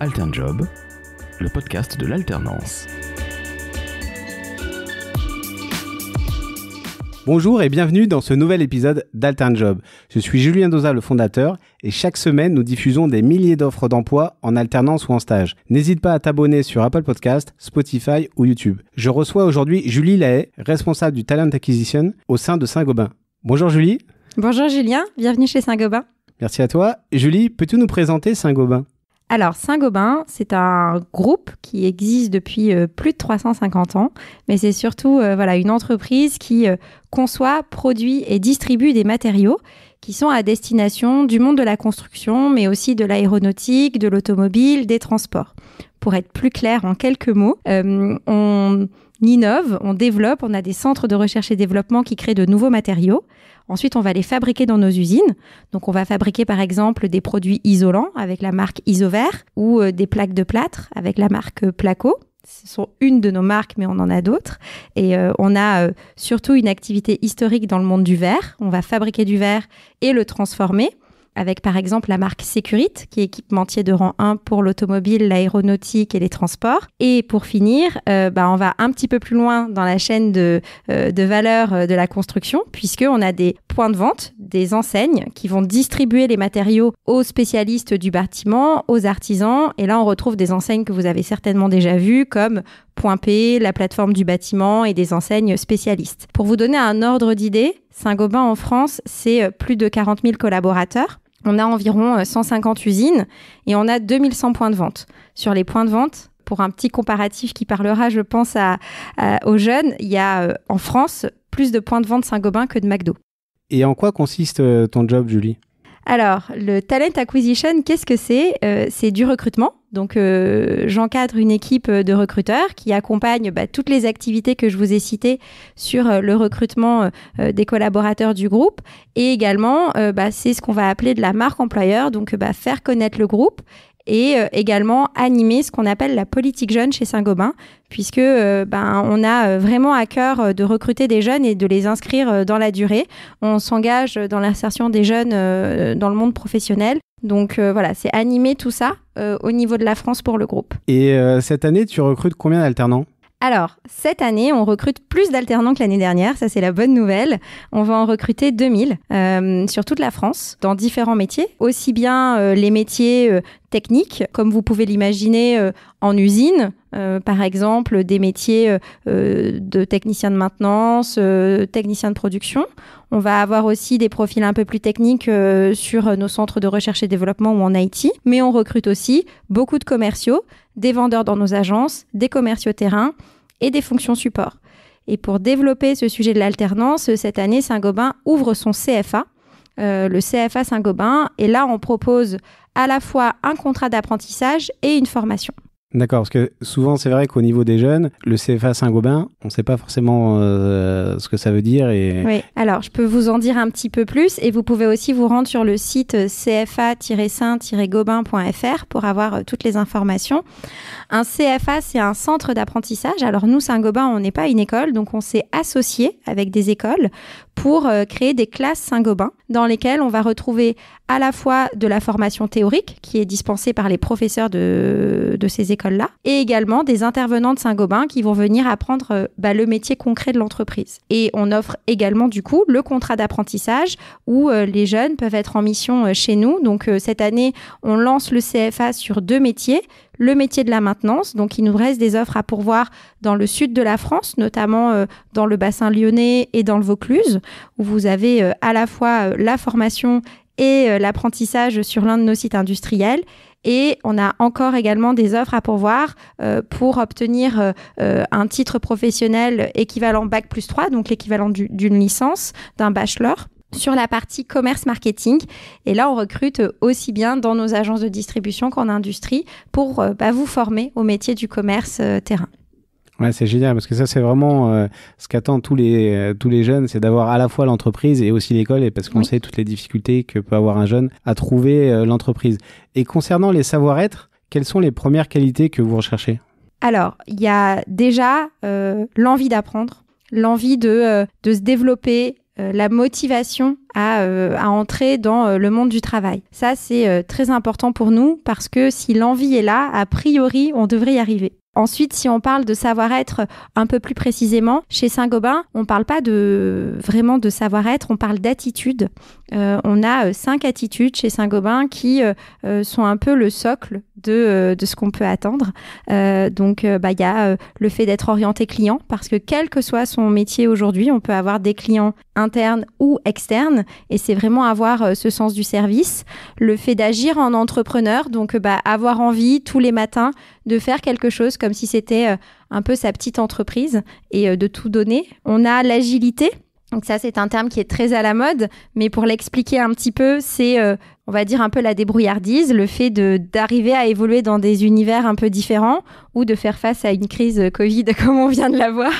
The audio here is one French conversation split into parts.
Alternjob, le podcast de l'alternance. Bonjour et bienvenue dans ce nouvel épisode d'AlternJob. Je suis Julien Dosa, le fondateur, et chaque semaine, nous diffusons des milliers d'offres d'emploi en alternance ou en stage. N'hésite pas à t'abonner sur Apple Podcast, Spotify ou YouTube. Je reçois aujourd'hui Julie Lahaye, responsable du Talent Acquisition au sein de Saint-Gobain. Bonjour Julie. Bonjour Julien, bienvenue chez Saint-Gobain. Merci à toi. Julie, peux-tu nous présenter Saint-Gobain alors, Saint-Gobain, c'est un groupe qui existe depuis euh, plus de 350 ans, mais c'est surtout euh, voilà, une entreprise qui euh, conçoit, produit et distribue des matériaux qui sont à destination du monde de la construction, mais aussi de l'aéronautique, de l'automobile, des transports. Pour être plus clair en quelques mots, on innove, on développe, on a des centres de recherche et développement qui créent de nouveaux matériaux. Ensuite, on va les fabriquer dans nos usines. Donc, on va fabriquer par exemple des produits isolants avec la marque Isover ou euh, des plaques de plâtre avec la marque euh, Placo. Ce sont une de nos marques, mais on en a d'autres. Et euh, on a surtout une activité historique dans le monde du verre. On va fabriquer du verre et le transformer avec par exemple la marque Securit, qui est équipementier de rang 1 pour l'automobile, l'aéronautique et les transports. Et pour finir, euh, bah, on va un petit peu plus loin dans la chaîne de, euh, de valeur euh, de la construction, puisqu'on a des points de vente, des enseignes qui vont distribuer les matériaux aux spécialistes du bâtiment, aux artisans. Et là, on retrouve des enseignes que vous avez certainement déjà vues, comme Point P, la plateforme du bâtiment et des enseignes spécialistes. Pour vous donner un ordre d'idée, Saint-Gobain en France, c'est plus de 40 000 collaborateurs on a environ 150 euh, usines et on a 2100 points de vente. Sur les points de vente, pour un petit comparatif qui parlera, je pense, à, aux jeunes, il y a euh, en France plus de points de vente Saint-Gobain que de McDo. Et en quoi consiste euh, ton job, Julie Alors, le talent acquisition, qu'est-ce que c'est C'est du recrutement donc, euh, j'encadre une équipe euh, de recruteurs qui accompagne bah, toutes les activités que je vous ai citées sur euh, le recrutement des collaborateurs du groupe. Et également, bah, c'est ce qu'on va appeler de la marque employeur, donc bah, faire connaître le groupe et également animer ce qu'on appelle la politique jeune chez Saint-Gobain, puisque ben, on a vraiment à cœur de recruter des jeunes et de les inscrire dans la durée. On s'engage dans l'insertion des jeunes dans le monde professionnel donc euh, voilà, c'est animé tout ça euh, au niveau de la France pour le groupe. Et euh, cette année, tu recrutes combien d'alternants alors, cette année, on recrute plus d'alternants que l'année dernière, ça c'est la bonne nouvelle. On va en recruter 2000 euh, sur toute la France, dans différents métiers, aussi bien euh, les métiers euh, techniques, comme vous pouvez l'imaginer en usine, par exemple des métiers de technicien de maintenance, technicien de production. On va avoir aussi des profils un peu plus techniques sur nos centres de recherche et développement ou en IT, mais on recrute aussi beaucoup de commerciaux des vendeurs dans nos agences, des commerciaux terrain et des fonctions support. Et pour développer ce sujet de l'alternance, cette année, Saint-Gobain ouvre son CFA, euh, le CFA Saint-Gobain. Et là, on propose à la fois un contrat d'apprentissage et une formation. D'accord, parce que souvent c'est vrai qu'au niveau des jeunes, le CFA Saint-Gobain, on ne sait pas forcément euh, ce que ça veut dire. Et... Oui, alors je peux vous en dire un petit peu plus et vous pouvez aussi vous rendre sur le site euh, cfa-saint-gobain.fr pour avoir euh, toutes les informations. Un CFA, c'est un centre d'apprentissage. Alors nous, Saint-Gobain, on n'est pas une école, donc on s'est associé avec des écoles pour créer des classes Saint-Gobain dans lesquelles on va retrouver à la fois de la formation théorique qui est dispensée par les professeurs de ces écoles et également des intervenants de Saint-Gobain qui vont venir apprendre euh, bah, le métier concret de l'entreprise. Et on offre également du coup le contrat d'apprentissage où euh, les jeunes peuvent être en mission euh, chez nous. Donc cette année, on lance le CFA sur deux métiers, le métier de la maintenance. Donc, il nous reste des offres à pourvoir dans le sud de la France, notamment dans le bassin lyonnais et dans le Vaucluse, où vous avez à la fois la formation et l'apprentissage sur l'un de nos sites industriels et on a encore également des offres à pourvoir euh, pour obtenir euh, euh, un titre professionnel équivalent Bac plus 3, donc l'équivalent d'une licence, d'un bachelor sur la partie commerce marketing. Et là, on recrute aussi bien dans nos agences de distribution qu'en industrie pour bah, vous former au métier du commerce terrain c'est génial parce que ça, c'est vraiment euh, ce qu'attendent tous les, euh, tous les jeunes, c'est d'avoir à la fois l'entreprise et aussi l'école, et parce qu'on sait toutes les difficultés que peut avoir un jeune à trouver euh, l'entreprise. Et concernant les savoir-être, quelles sont les premières qualités que vous recherchez Alors, il y a déjà l'envie d'apprendre, l'envie de, de se développer, la motivation à, à entrer dans le monde du travail. Ça, c'est très important pour nous parce que si l'envie est là, a priori, on devrait y arriver. Ensuite, si on parle de savoir-être un peu plus précisément, chez Saint-Gobain, on ne parle pas de, vraiment de savoir-être, on parle d'attitude. Euh, on a euh, cinq attitudes chez Saint-Gobain qui euh, sont un peu le socle de, de ce qu'on peut attendre. donc, bah, il y a le fait d'être orienté client, parce que quel que soit son métier aujourd'hui, on peut avoir des clients internes ou externes, et c'est vraiment avoir ce sens du service. Le fait d'agir en entrepreneur, donc bah, avoir envie tous les matins de faire quelque chose comme si c'était euh, un peu sa petite entreprise et euh, de tout donner. On a l'agilité. Donc ça, c'est un terme qui est très à la mode, mais pour l'expliquer un petit peu, c'est, euh, on va dire, un peu la débrouillardise, le fait d'arriver à évoluer dans des univers un peu différents ou de faire face à une crise Covid comme on vient de la voir.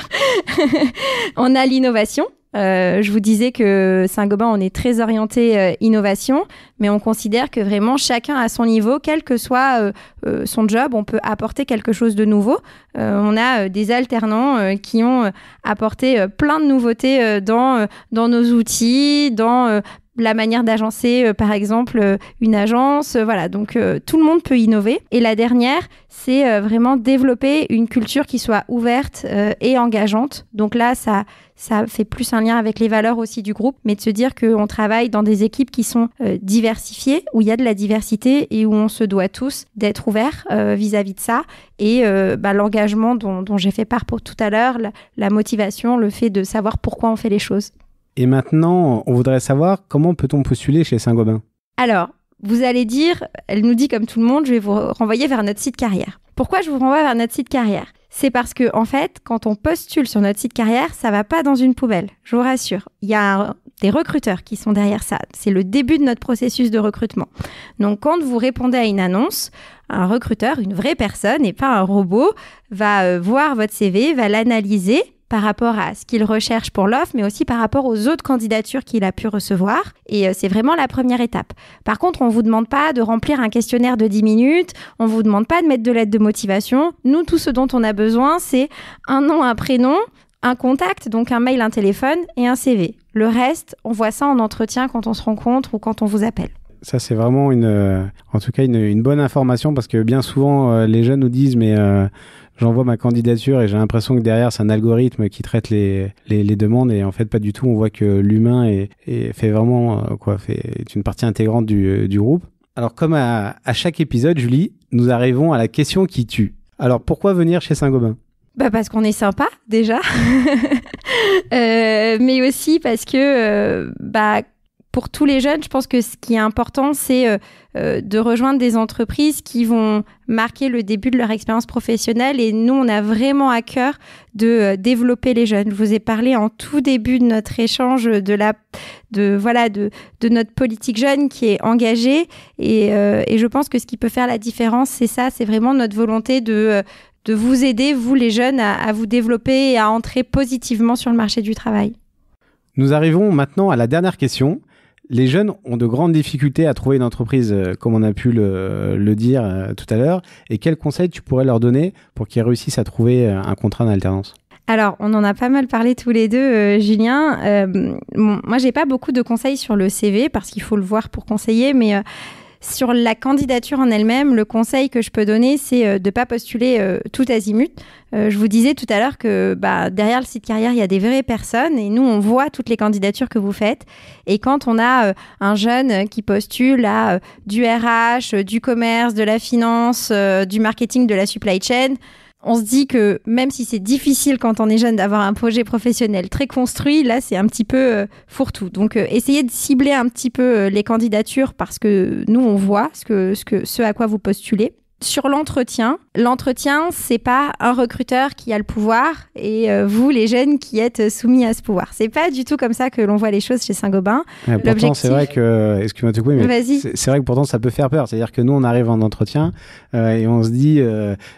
on a l'innovation, euh, je vous disais que Saint-Gobain, on est très orienté euh, innovation, mais on considère que vraiment chacun à son niveau, quel que soit euh, son job, on peut apporter quelque chose de nouveau. on a des alternants qui ont apporté plein de nouveautés dans, dans nos outils, dans la manière d'agencer, euh, par exemple, euh, une agence. Euh, voilà, donc tout le monde peut innover. Et la dernière, c'est vraiment développer une culture qui soit ouverte et engageante. Donc là, ça, ça fait plus un lien avec les valeurs aussi du groupe, mais de se dire qu'on travaille dans des équipes qui sont diversifiées, où il y a de la diversité et où on se doit tous d'être ouverts vis-à-vis de ça. Et bah, l'engagement dont, j'ai fait part pour tout à l'heure, la motivation, le fait de savoir pourquoi on fait les choses. Et maintenant, on voudrait savoir comment peut-on postuler chez Saint-Gobain Alors, vous allez dire, elle nous dit comme tout le monde, je vais vous renvoyer vers notre site carrière. Pourquoi je vous renvoie vers notre site carrière C'est parce que, en fait, quand on postule sur notre site carrière, ça va pas dans une poubelle, je vous rassure. Il y a des recruteurs qui sont derrière ça. C'est le début de notre processus de recrutement. Donc, quand vous répondez à une annonce, un recruteur, une vraie personne et pas un robot, va euh, voir votre CV, va l'analyser par rapport à ce qu'il recherche pour l'offre, mais aussi par rapport aux autres candidatures qu'il a pu recevoir. Et euh, c'est vraiment la première étape. Par contre, on ne vous demande pas de remplir un questionnaire de 10 minutes, on ne vous demande pas de mettre de l'aide de motivation. Nous, tout ce dont on a besoin, c'est un nom, un prénom, un contact, donc un mail, un téléphone et un CV. Le reste, on voit ça en entretien quand on se rencontre ou quand on vous appelle. Ça, c'est vraiment une, euh, en tout cas une, bonne information parce que bien souvent, euh, les jeunes nous disent, mais j'envoie ma candidature et j'ai l'impression que derrière, c'est un algorithme qui traite les, les, demandes et en fait, pas du tout. On voit que l'humain est, fait vraiment, euh, quoi, fait, est une partie intégrante du, euh, du groupe. Alors, comme à, à, chaque épisode, Julie, nous arrivons à la question qui tue. Alors, pourquoi venir chez Saint-Gobain bah parce qu'on est sympa déjà, euh, mais aussi parce que bah pour tous les jeunes, je pense que ce qui est important, c'est euh, euh, de rejoindre des entreprises qui vont marquer le début de leur expérience professionnelle. Et nous, on a vraiment à cœur de euh, développer les jeunes. Je vous ai parlé en tout début de notre échange de la, de voilà, de, de notre politique jeune qui est engagée. Et, je pense que ce qui peut faire la différence, c'est ça, c'est vraiment notre volonté de de vous aider, vous les jeunes, à, à vous développer et à entrer positivement sur le marché du travail. Nous arrivons maintenant à la dernière question les jeunes ont de grandes difficultés à trouver une entreprise, euh, comme on a pu le, dire euh, tout à l'heure. Et quels conseils tu pourrais leur donner pour qu'ils réussissent à trouver euh, un contrat en alternance alors, on en a pas mal parlé tous les deux, Julien. moi, j'ai pas beaucoup de conseils sur le CV parce qu'il faut le voir pour conseiller, mais sur la candidature en elle-même, le conseil que je peux donner, c'est euh, de ne pas postuler euh, tout azimut. Euh, je vous disais tout à l'heure que bah, derrière le site carrière, il y a des vraies personnes et nous, on voit toutes les candidatures que vous faites. Et quand on a un jeune qui postule à du RH, du commerce, de la finance, du marketing, de la supply chain, on se dit que même si c'est difficile quand on est jeune d'avoir un projet professionnel très construit, là c'est un petit peu euh, fourre-tout. Donc euh, essayez de cibler un petit peu euh, les candidatures parce que nous on voit ce, que, ce, que, ce à quoi vous postulez sur l'entretien, l'entretien, c'est pas un recruteur qui a le pouvoir et euh, vous, les jeunes, qui êtes soumis à ce pouvoir. C'est pas du tout comme ça que l'on voit les choses chez Saint-Gobain. c'est vrai que, euh, excuse-moi mais c'est vrai que pourtant, ça peut faire peur. C'est-à-dire que nous, on arrive en entretien euh, et on se dit,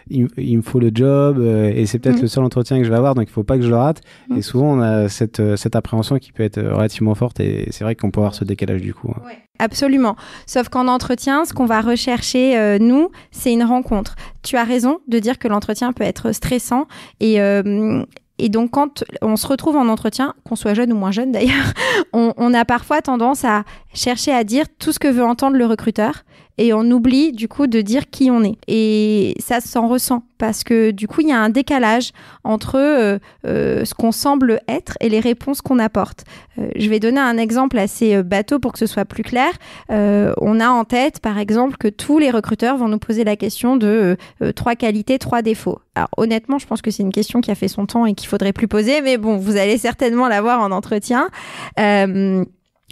il, me faut le job et c'est peut-être mm. le seul entretien que je vais avoir, donc il faut pas que je le rate. Mm. Et souvent, on a cette, cette, appréhension qui peut être relativement forte et c'est vrai qu'on peut avoir ce décalage du coup. Hein. absolument. Sauf qu'en entretien, ce qu'on va rechercher, nous, c'est une rencontre. Tu as raison de dire que l'entretien peut être stressant euh, et donc, quand on se retrouve en entretien, qu'on soit jeune ou moins jeune d'ailleurs, on, a parfois tendance à chercher à dire tout ce que veut entendre le recruteur et on oublie du coup de dire qui on est. Et ça s'en ressent parce que du coup il y a un décalage entre euh, euh, ce qu'on semble être et les réponses qu'on apporte. Euh, je vais donner un exemple assez bateau pour que ce soit plus clair. on a en tête par exemple que tous les recruteurs vont nous poser la question de trois qualités, trois défauts. Alors honnêtement, je pense que c'est une question qui a fait son temps et qu'il faudrait plus poser, mais bon, vous allez certainement l'avoir en entretien.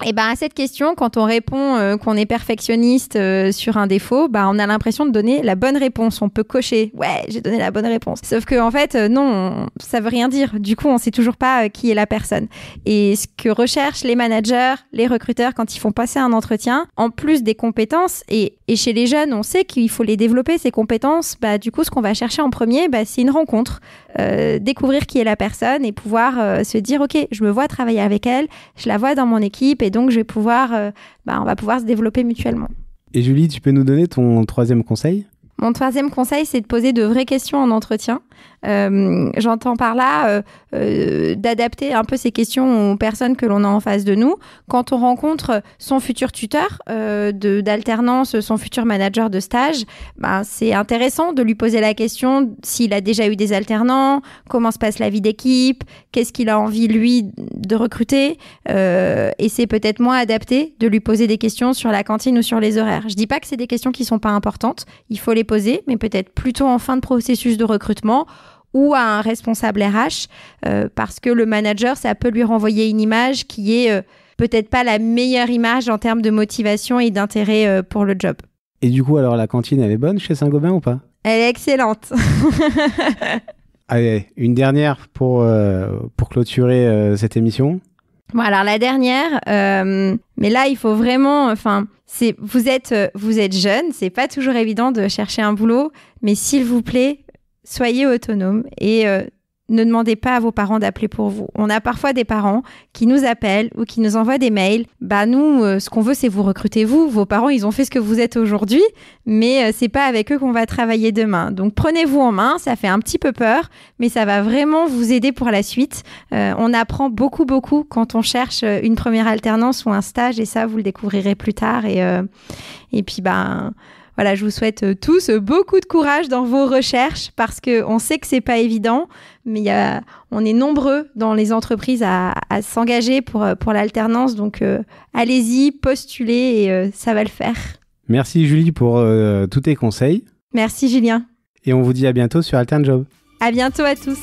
Et eh ben à cette question, quand on répond euh, qu'on est perfectionniste euh, sur un défaut, bah on a l'impression de donner la bonne réponse. On peut cocher, ouais, j'ai donné la bonne réponse. Sauf que en fait, euh, non, ça veut rien dire. Du coup, on sait toujours pas qui est la personne. Et ce que recherchent les managers, les recruteurs quand ils font passer un entretien, en plus des compétences et et chez les jeunes, on sait qu'il faut les développer, ces compétences. Bah, du coup, ce qu'on va chercher en premier, bah, c'est une rencontre. Euh, découvrir qui est la personne et pouvoir euh, se dire, OK, je me vois travailler avec elle, je la vois dans mon équipe et donc je vais pouvoir, euh, bah, on va pouvoir se développer mutuellement. Et Julie, tu peux nous donner ton troisième conseil mon troisième conseil, c'est de poser de vraies questions en entretien. Euh, j'entends par là euh, euh, d'adapter un peu ces questions aux personnes que l'on a en face de nous. Quand on rencontre son futur tuteur euh, d'alternance, son futur manager de stage, ben, c'est intéressant de lui poser la question s'il a déjà eu des alternants, comment se passe la vie d'équipe, qu'est-ce qu'il a envie lui de recruter. et c'est peut-être moins adapté de lui poser des questions sur la cantine ou sur les horaires. Je dis pas que c'est des questions qui sont pas importantes, il faut les poser, mais peut-être plutôt en fin de processus de recrutement ou à un responsable RH, euh, parce que le manager, ça peut lui renvoyer une image qui est euh, peut-être pas la meilleure image en termes de motivation et d'intérêt euh, pour le job. Et du coup, alors la cantine, elle est bonne chez Saint-Gobain ou pas Elle est excellente. Allez, une dernière pour, pour clôturer cette émission. Bon, alors la dernière, mais là il faut vraiment, enfin, c'est vous êtes vous êtes jeune, c'est pas toujours évident de chercher un boulot, mais s'il vous plaît, soyez autonome et euh, ne demandez pas à vos parents d'appeler pour vous. On a parfois des parents qui nous appellent ou qui nous envoient des mails. Bah nous, euh, ce qu'on veut, c'est vous recruter vous. Vos parents, ils ont fait ce que vous êtes aujourd'hui, mais euh, c'est pas avec eux qu'on va travailler demain. Donc prenez-vous en main. Ça fait un petit peu peur, mais ça va vraiment vous aider pour la suite. on apprend beaucoup beaucoup quand on cherche une première alternance ou un stage, et ça vous le découvrirez plus tard. Et et puis bah voilà, je vous souhaite euh, tous euh, beaucoup de courage dans vos recherches parce qu'on sait que c'est pas évident, mais on est nombreux dans les entreprises à, s'engager euh, pour, l'alternance. Donc allez-y, postulez et ça va le faire. Merci Julie pour tous tes conseils. Merci Julien. Et on vous dit à bientôt sur Job. À bientôt à tous.